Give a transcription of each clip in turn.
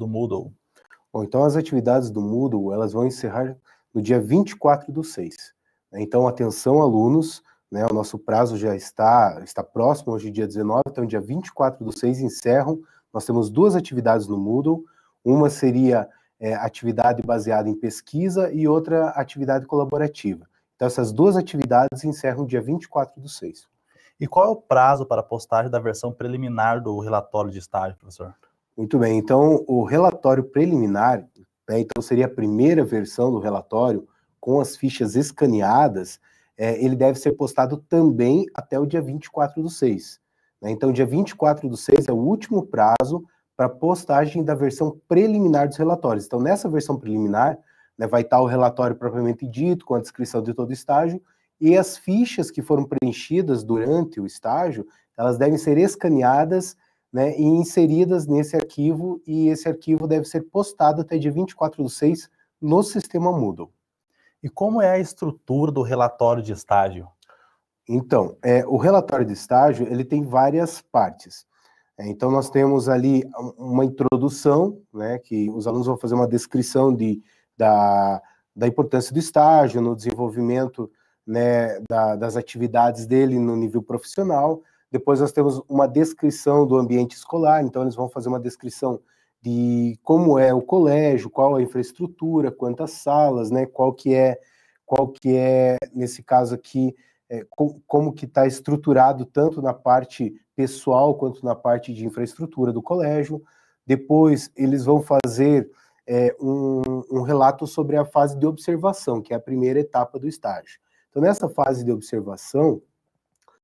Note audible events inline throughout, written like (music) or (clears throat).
do Moodle. Bom, então as atividades do Moodle, elas vão encerrar no dia 24 do 6. Então, atenção alunos, né, o nosso prazo já está, está próximo, hoje é dia 19, então dia 24 do 6 encerram. Nós temos duas atividades no Moodle, uma seria é, atividade baseada em pesquisa e outra atividade colaborativa. Então, essas duas atividades encerram dia 24 do 6. E qual é o prazo para postagem da versão preliminar do relatório de estágio, professor? Muito bem, então o relatório preliminar, né, então seria a primeira versão do relatório com as fichas escaneadas, é, ele deve ser postado também até o dia 24 do 6. Né? Então, dia 24 do 6 é o último prazo para postagem da versão preliminar dos relatórios. Então, nessa versão preliminar, né, vai estar tá o relatório propriamente dito, com a descrição de todo o estágio, e as fichas que foram preenchidas durante o estágio, elas devem ser escaneadas né, e inseridas nesse arquivo, e esse arquivo deve ser postado até dia 24 de 6 no sistema Moodle. E como é a estrutura do relatório de estágio? Então, é, o relatório de estágio ele tem várias partes. É, então, nós temos ali uma introdução, né, que os alunos vão fazer uma descrição de, da, da importância do estágio no desenvolvimento né, da, das atividades dele no nível profissional. Depois nós temos uma descrição do ambiente escolar, então eles vão fazer uma descrição de como é o colégio, qual a infraestrutura, quantas salas, né? Qual que é, qual que é nesse caso aqui, é, como que está estruturado tanto na parte pessoal quanto na parte de infraestrutura do colégio. Depois eles vão fazer é, um, um relato sobre a fase de observação, que é a primeira etapa do estágio. Então nessa fase de observação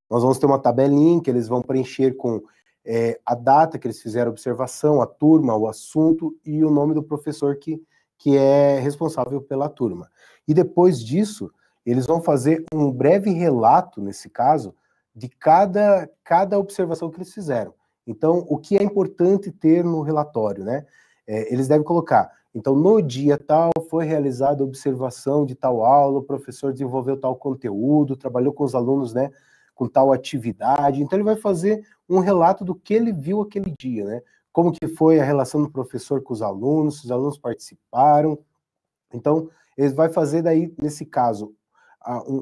nós vamos ter uma tabelinha que eles vão preencher com é, a data que eles fizeram a observação, a turma, o assunto e o nome do professor que, que é responsável pela turma. E depois disso, eles vão fazer um breve relato, nesse caso, de cada, cada observação que eles fizeram. Então, o que é importante ter no relatório, né? É, eles devem colocar. Então, no dia tal, foi realizada a observação de tal aula, o professor desenvolveu tal conteúdo, trabalhou com os alunos, né? com tal atividade. Então ele vai fazer um relato do que ele viu aquele dia, né? Como que foi a relação do professor com os alunos, se os alunos participaram. Então, ele vai fazer daí, nesse caso,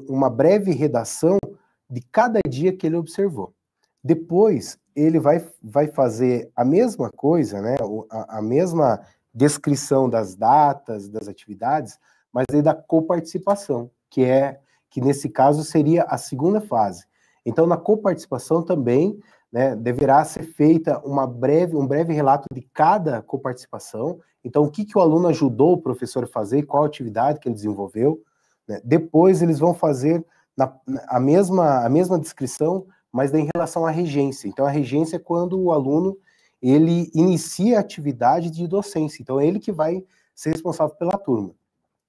uma breve redação de cada dia que ele observou. Depois, ele vai, vai fazer a mesma coisa, né? A, a mesma descrição das datas, das atividades, mas aí é da coparticipação, que é que nesse caso seria a segunda fase. Então, na coparticipação também né, deverá ser feita uma breve, um breve relato de cada coparticipação. Então, o que, que o aluno ajudou o professor a fazer, qual atividade que ele desenvolveu. Né? Depois, eles vão fazer na, a, mesma, a mesma descrição, mas em relação à regência. Então, a regência é quando o aluno ele inicia a atividade de docência. Então, é ele que vai ser responsável pela turma.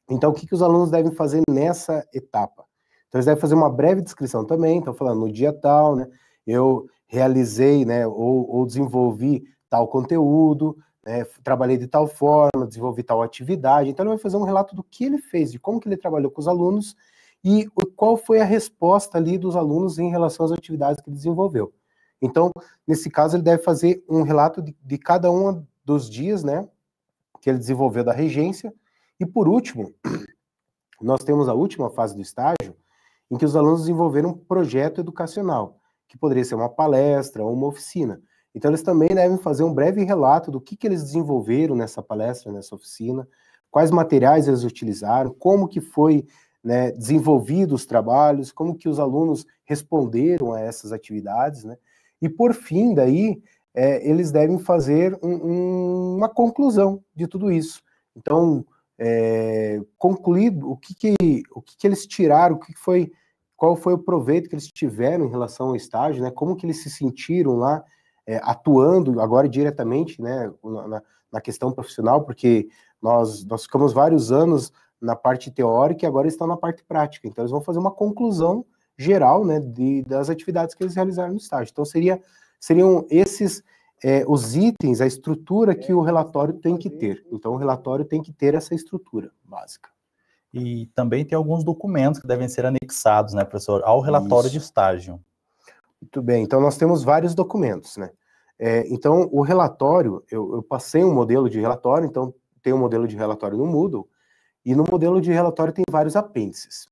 Então, o que, que os alunos devem fazer nessa etapa? Então eles devem fazer uma breve descrição também, então falando no dia tal, né? Eu realizei, né, ou, ou desenvolvi tal conteúdo, né, trabalhei de tal forma, desenvolvi tal atividade. Então ele vai fazer um relato do que ele fez, de como que ele trabalhou com os alunos e qual foi a resposta ali dos alunos em relação às atividades que ele desenvolveu. Então, nesse caso, ele deve fazer um relato de, de cada um dos dias, né, que ele desenvolveu da regência. E por último, nós temos a última fase do estágio, em que os alunos desenvolveram um projeto educacional, que poderia ser uma palestra ou uma oficina. Então, eles também devem fazer um breve relato do que, que eles desenvolveram nessa palestra, nessa oficina, quais materiais eles utilizaram, como que foi né, desenvolvido os trabalhos, como que os alunos responderam a essas atividades, né? E, por fim, daí, é, eles devem fazer um, um, uma conclusão de tudo isso. Então, é, concluído o que, que o que, que, eles tiraram, o que foi, qual foi o proveito que eles tiveram em relação ao estágio, né? Como que eles se sentiram lá é, atuando agora diretamente, né, na, na, questão profissional, porque nós nós ficamos vários anos na parte teórica e agora estão na parte prática. Então eles vão fazer uma conclusão geral, né, de, das atividades que eles realizaram no estágio. Então seria seriam esses é, os itens, a estrutura que o relatório tem que ter. Então, o relatório tem que ter essa estrutura básica. E também tem alguns documentos que devem ser anexados, né, professor, ao relatório Isso. de estágio. Muito bem, então nós temos vários documentos, né? É, então, o relatório, eu, eu, passei um modelo de relatório, então tem um modelo de relatório no Moodle, e no modelo de relatório tem vários apêndices.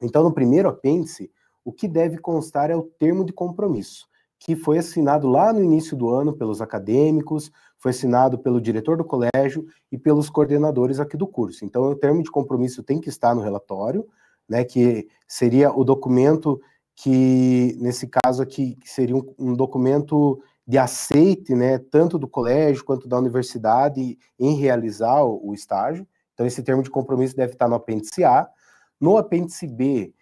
Então, no primeiro apêndice, o que deve constar é o termo de compromisso que foi assinado lá no início do ano pelos acadêmicos, foi assinado pelo diretor do colégio e pelos coordenadores aqui do curso. Então, o termo de compromisso tem que estar no relatório, né, que seria o documento que, nesse caso aqui, seria um, um documento de aceite, né, tanto do colégio quanto da universidade em realizar o, o estágio. Então, esse termo de compromisso deve estar no apêndice A. No apêndice B,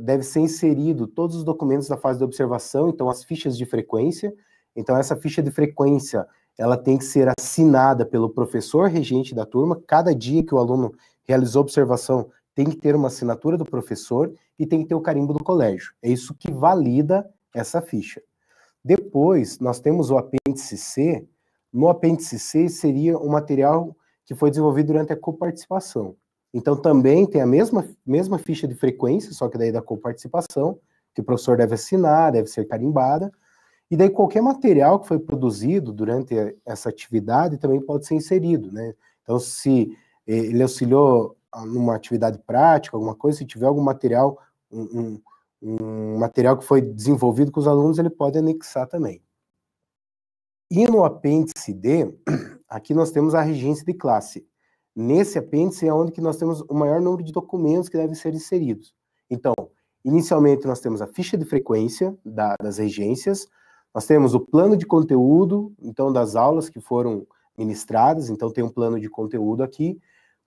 deve ser inserido todos os documentos da fase de observação, então as fichas de frequência. Então essa ficha de frequência, ela tem que ser assinada pelo professor regente da turma. Cada dia que o aluno realizou observação, tem que ter uma assinatura do professor e tem que ter o carimbo do colégio. É isso que valida essa ficha. Depois, nós temos o apêndice C. No apêndice C seria o material que foi desenvolvido durante a coparticipação. Então também tem a mesma, mesma ficha de frequência, só que daí da coparticipação, que o professor deve assinar, deve ser carimbada. E daí qualquer material que foi produzido durante essa atividade também pode ser inserido, né? Então se eh, ele auxiliou numa atividade prática, alguma coisa, se tiver algum material, um, um, um material que foi desenvolvido com os alunos, ele pode anexar também. E no apêndice D, (clears throat) aqui nós temos a regência de classe. Nesse apêndice é onde que nós temos o maior número de documentos que devem ser inseridos. Então, inicialmente nós temos a ficha de frequência da, das regências, nós temos o plano de conteúdo, então das aulas que foram ministradas, então tem um plano de conteúdo aqui,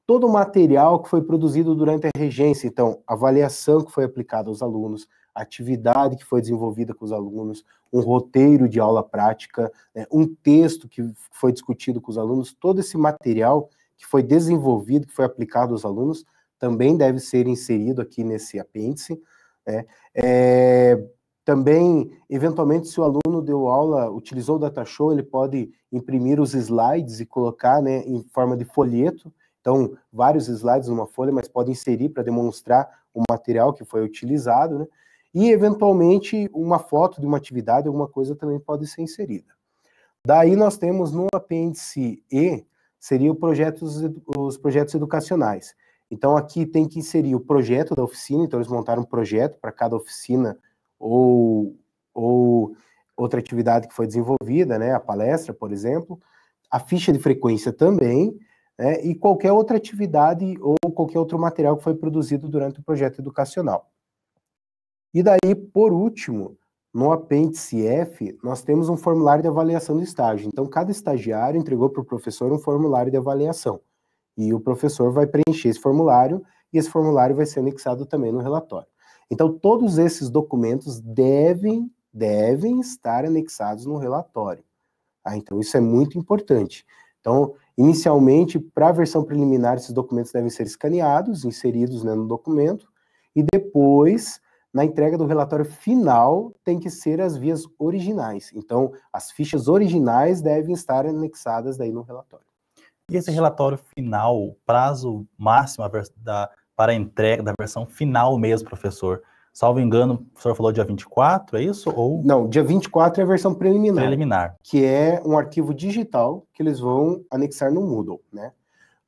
todo o material que foi produzido durante a regência, então avaliação que foi aplicada aos alunos, atividade que foi desenvolvida com os alunos, um roteiro de aula prática, né, um texto que foi discutido com os alunos, todo esse material que foi desenvolvido, que foi aplicado aos alunos, também deve ser inserido aqui nesse apêndice. Né? É, também, eventualmente, se o aluno deu aula, utilizou o datashow, ele pode imprimir os slides e colocar né, em forma de folheto. Então, vários slides numa folha, mas pode inserir para demonstrar o material que foi utilizado. Né? E, eventualmente, uma foto de uma atividade, alguma coisa também pode ser inserida. Daí nós temos no apêndice E seria projetos, os projetos educacionais. Então, aqui tem que inserir o projeto da oficina, então eles montaram um projeto para cada oficina ou, ou outra atividade que foi desenvolvida, né, a palestra, por exemplo, a ficha de frequência também, né, e qualquer outra atividade ou qualquer outro material que foi produzido durante o projeto educacional. E daí, por último, no apêndice F, nós temos um formulário de avaliação do estágio. Então, cada estagiário entregou para o professor um formulário de avaliação. E o professor vai preencher esse formulário e esse formulário vai ser anexado também no relatório. Então, todos esses documentos devem, devem estar anexados no relatório. Ah, então, isso é muito importante. Então, inicialmente, para a versão preliminar, esses documentos devem ser escaneados, inseridos né, no documento, e depois na entrega do relatório final tem que ser as vias originais. Então, as fichas originais devem estar anexadas daí no relatório. E esse relatório final, prazo máximo da, para a entrega da versão final mesmo, professor? Salvo engano, o professor falou dia 24, é isso? Ou... Não, dia 24 é a versão preliminar. Preliminar. Que é um arquivo digital que eles vão anexar no Moodle, né?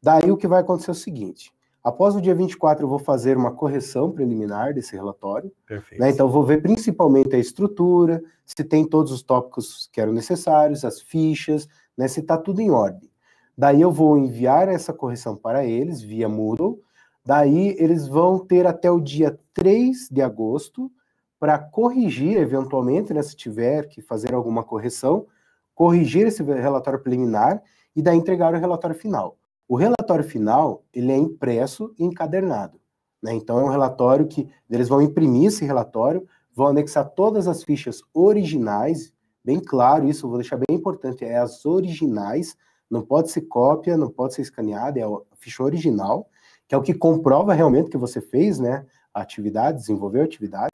Daí o que vai acontecer é o seguinte: Após o dia 24, eu vou fazer uma correção preliminar desse relatório. Perfeito. Né? Então, vou ver principalmente a estrutura, se tem todos os tópicos que eram necessários, as fichas, né? se está tudo em ordem. Daí, eu vou enviar essa correção para eles via Moodle. Daí, eles vão ter até o dia 3 de agosto para corrigir, eventualmente, né? se tiver que fazer alguma correção, corrigir esse relatório preliminar e daí entregar o relatório final. O relatório final ele é impresso e encadernado. Né? Então, é um relatório que eles vão imprimir esse relatório, vão anexar todas as fichas originais, bem claro, isso vou deixar bem importante, é as originais, não pode ser cópia, não pode ser escaneada, é a ficha original, que é o que comprova realmente que você fez né, a atividade, desenvolveu a atividade.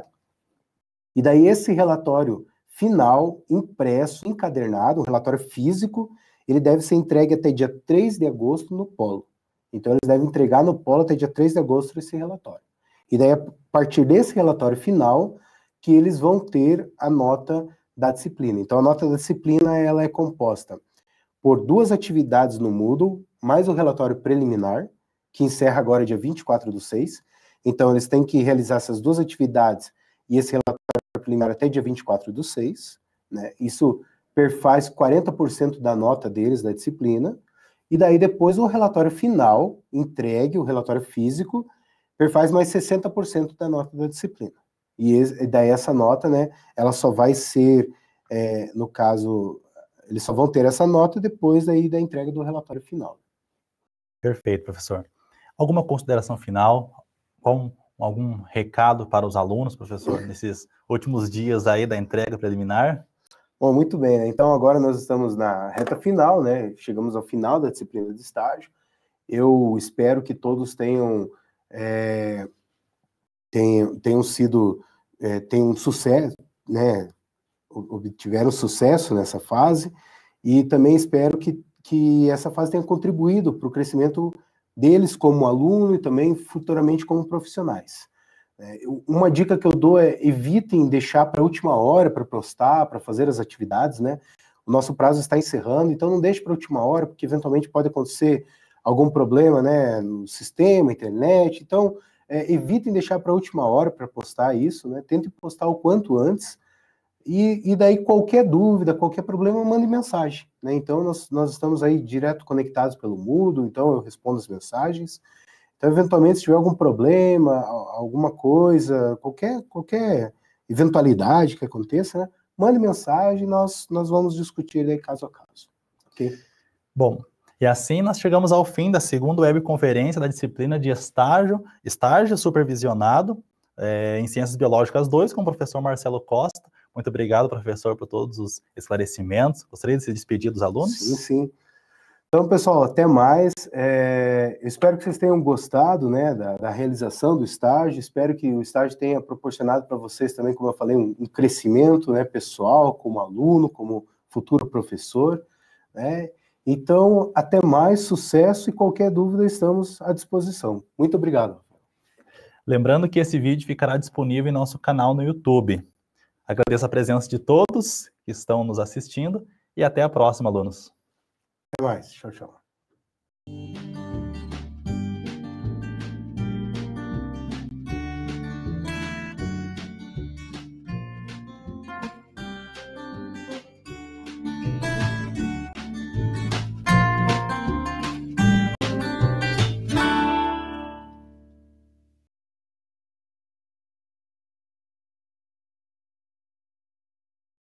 E daí esse relatório final, impresso, encadernado, um relatório físico, ele deve ser entregue até dia 3 de agosto no polo. Então, eles devem entregar no polo até dia 3 de agosto esse relatório. E daí, a partir desse relatório final, que eles vão ter a nota da disciplina. Então, a nota da disciplina ela é composta por duas atividades no Moodle, mais o relatório preliminar, que encerra agora dia 24 do 6. Então, eles têm que realizar essas duas atividades e esse relatório preliminar até dia 24 do 6. Né? Isso perfaz 40% da nota deles da disciplina, e daí depois o relatório final, entregue, o relatório físico, perfaz mais 60% da nota da disciplina. E, e, daí essa nota, né, ela só vai ser, é, no caso, eles só vão ter essa nota depois daí da entrega do relatório final. Perfeito, professor. Alguma consideração final? Algum, algum recado para os alunos, professor, nesses últimos dias aí da entrega preliminar? Bom, muito bem, né? então agora nós estamos na reta final, né? Chegamos ao final da disciplina de estágio. Eu espero que todos tenham, é, tenham, tenham sido, é, tenham sucesso, né? Obtiveram sucesso nessa fase e também espero que, que essa fase tenha contribuído para o crescimento deles como aluno e também futuramente como profissionais. É, uma dica que eu dou é evitem deixar para a última hora para postar, para fazer as atividades, né? O nosso prazo está encerrando, então não deixe para a última hora, porque eventualmente pode acontecer algum problema, né, no sistema, internet. Então, é, evitem deixar para a última hora para postar isso, né? Tentem postar o quanto antes. E, e daí qualquer dúvida, qualquer problema, mande mensagem, né? Então nós, nós estamos aí direto conectados pelo Mudo, então eu respondo as mensagens. Então, eventualmente, se tiver algum problema, alguma coisa, qualquer, qualquer eventualidade que aconteça, né, mande mensagem, nós, nós vamos discutir aí caso a caso. Ok? Bom, e assim nós chegamos ao fim da segunda webconferência da disciplina de estágio, estágio supervisionado é, em Ciências Biológicas 2, com o professor Marcelo Costa. Muito obrigado, professor, por todos os esclarecimentos. Gostaria de se despedir dos alunos? Sim, sim. Então, pessoal, até mais. É, espero que vocês tenham gostado né, da, da, realização do estágio. Espero que o estágio tenha proporcionado para vocês também, como eu falei, um, um, crescimento né, pessoal, como aluno, como futuro professor. Né? Então, até mais, sucesso e qualquer dúvida estamos à disposição. Muito obrigado. Lembrando que esse vídeo ficará disponível em nosso canal no YouTube. Agradeço a presença de todos que estão nos assistindo e até a próxima, alunos mais. Tchau, tchau.